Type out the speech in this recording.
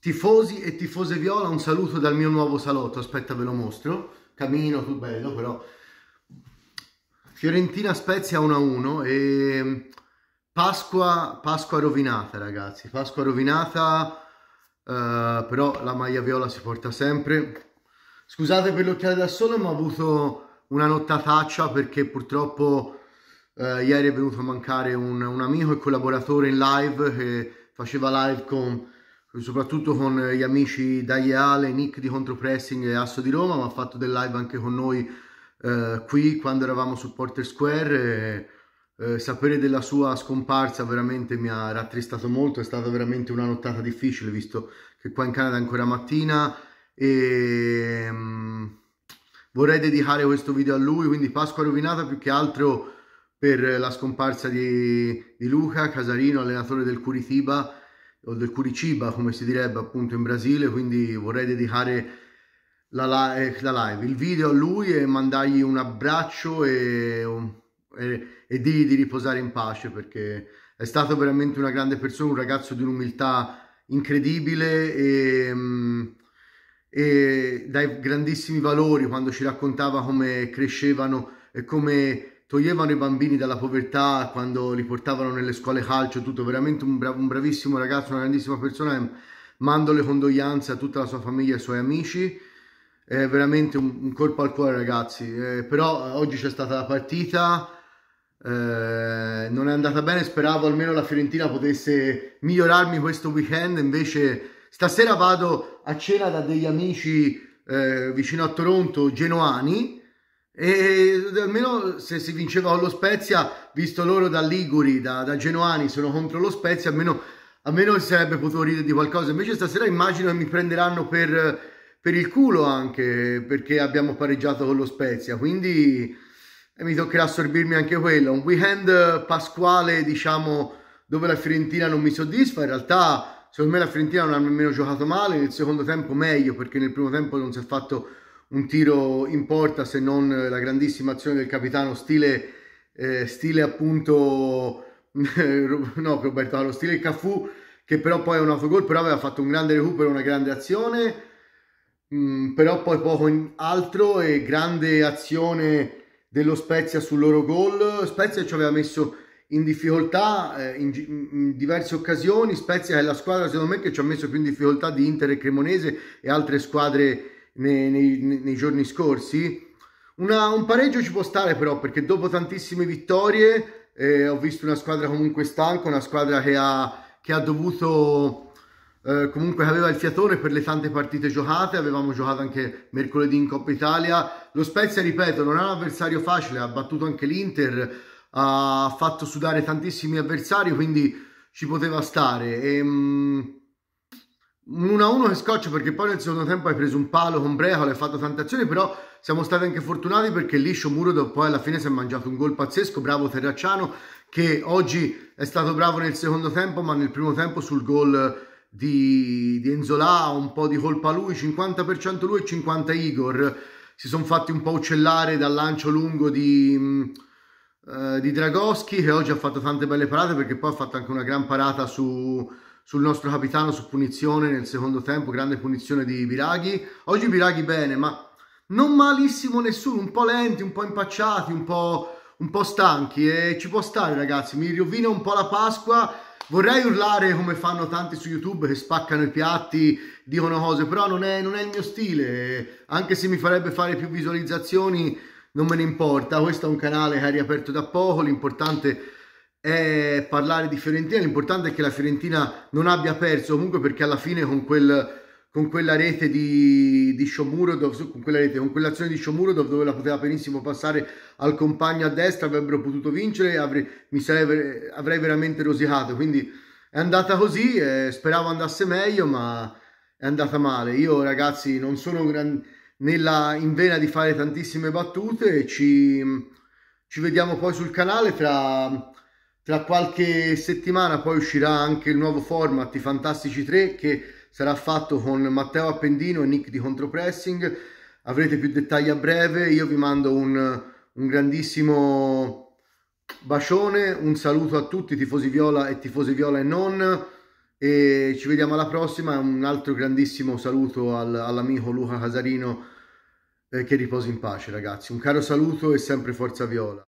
Tifosi e tifose viola, un saluto dal mio nuovo salotto, aspetta ve lo mostro, camino tu bello però. Fiorentina Spezia 1-1 e mm, Pasqua, Pasqua rovinata ragazzi, Pasqua rovinata, eh, però la maglia viola si porta sempre. Scusate per l'occhiale da sole ma ho avuto una nottataccia perché purtroppo eh, ieri è venuto a mancare un, un amico e collaboratore in live che faceva live con soprattutto con gli amici Daiale, Nick di Contropressing e Asso di Roma, ma ha fatto del live anche con noi eh, qui quando eravamo su Porter Square. E, eh, sapere della sua scomparsa veramente mi ha rattristato molto, è stata veramente una nottata difficile visto che qua in Canada è ancora mattina e mh, mm, vorrei dedicare questo video a lui, quindi Pasqua rovinata più che altro per la scomparsa di, di Luca Casarino, allenatore del Curitiba o del curiciba come si direbbe appunto in Brasile, quindi vorrei dedicare la live, eh, la live il video a lui e mandargli un abbraccio e, e, e dirgli di riposare in pace perché è stato veramente una grande persona, un ragazzo di un'umiltà incredibile e, mm, e dai grandissimi valori quando ci raccontava come crescevano e come toglievano i bambini dalla povertà quando li portavano nelle scuole calcio, tutto, veramente un, bra- un bravissimo ragazzo, una grandissima persona, mando le condoglianze a tutta la sua famiglia e ai suoi amici, è veramente un, un colpo al cuore ragazzi, eh, però oggi c'è stata la partita, eh, non è andata bene, speravo almeno la Fiorentina potesse migliorarmi questo weekend, invece stasera vado a cena da degli amici eh, vicino a Toronto, genoani, e eh, almeno se si vinceva con lo Spezia, visto loro da Liguri, da, da Genoani, sono contro lo Spezia, almeno, almeno si sarebbe potuto ridere di qualcosa. Invece stasera immagino che mi prenderanno per, per il culo anche, perché abbiamo pareggiato con lo Spezia, quindi eh, mi toccherà assorbirmi anche quello. Un weekend eh, pasquale, diciamo, dove la Fiorentina non mi soddisfa, in realtà secondo me la Fiorentina non ha nemmeno giocato male, nel secondo tempo meglio, perché nel primo tempo non si è fatto un tiro in porta se non la grandissima azione del capitano stile, eh, stile appunto no Roberto Allo stile Cafu che però poi è un autogol però aveva fatto un grande recupero una grande azione mh, mm, però poi poco altro e grande azione dello Spezia sul loro gol Spezia ci aveva messo in difficoltà eh, in, in, diverse occasioni Spezia è la squadra secondo me che ci ha messo più in difficoltà di Inter e Cremonese e altre squadre nei, nei, nei giorni scorsi. Una, un pareggio ci può stare però perché dopo tantissime vittorie eh, ho visto una squadra comunque stanca, una squadra che ha, che ha dovuto eh, comunque aveva il fiatone per le tante partite giocate, avevamo giocato anche mercoledì in Coppa Italia. Lo Spezia, ripeto, non è un avversario facile, ha battuto anche l'Inter, ha fatto sudare tantissimi avversari, quindi ci poteva stare. E, ehm, mh, 1-1 che scoccia perché poi nel secondo tempo hai preso un palo con Brecola, hai fatto tante azioni, però siamo stati anche fortunati perché Liscio Muro poi alla fine si è mangiato un gol pazzesco, bravo Terracciano che oggi è stato bravo nel secondo tempo ma nel primo tempo sul gol di, di Enzola un po' di colpa lui, 50% lui e 50% Igor, si sono fatti un po' uccellare dal lancio lungo di, eh, di Dragoschi che oggi ha fatto tante belle parate perché poi ha fatto anche una gran parata su sul nostro capitano su punizione nel secondo tempo, grande punizione di Viraghi. Oggi Viraghi bene, ma non malissimo nessuno, un po' lenti, un po' impacciati, un po', un po stanchi e ci può stare ragazzi, mi rovina un po' la Pasqua. Vorrei urlare come fanno tanti su YouTube che spaccano i piatti, dicono cose, però non è, non è il mio stile, anche se mi farebbe fare più visualizzazioni non me ne importa, questo è un canale che è riaperto da poco, l'importante è è parlare di Fiorentina, l'importante è che la Fiorentina non abbia perso comunque perché alla fine con, quel, con quella rete di, di Shomurodov, con quella rete, con quell'azione di Shomurodov dove la poteva benissimo passare al compagno a destra avrebbero potuto vincere, avrei, mi sarei, avrei veramente rosicato, quindi è andata così, eh, speravo andasse meglio ma è andata male, io ragazzi non sono gran, nella, in vena di fare tantissime battute, ci, ci vediamo poi sul canale tra tra qualche settimana poi uscirà anche il nuovo format I Fantastici 3 che sarà fatto con Matteo Appendino e Nick di Contropressing. Avrete più dettagli a breve. Io vi mando un, un grandissimo bacione, un saluto a tutti tifosi viola e tifosi viola e non. E ci vediamo alla prossima. Un altro grandissimo saluto al, all'amico Luca Casarino eh, che riposi in pace ragazzi. Un caro saluto e sempre forza viola.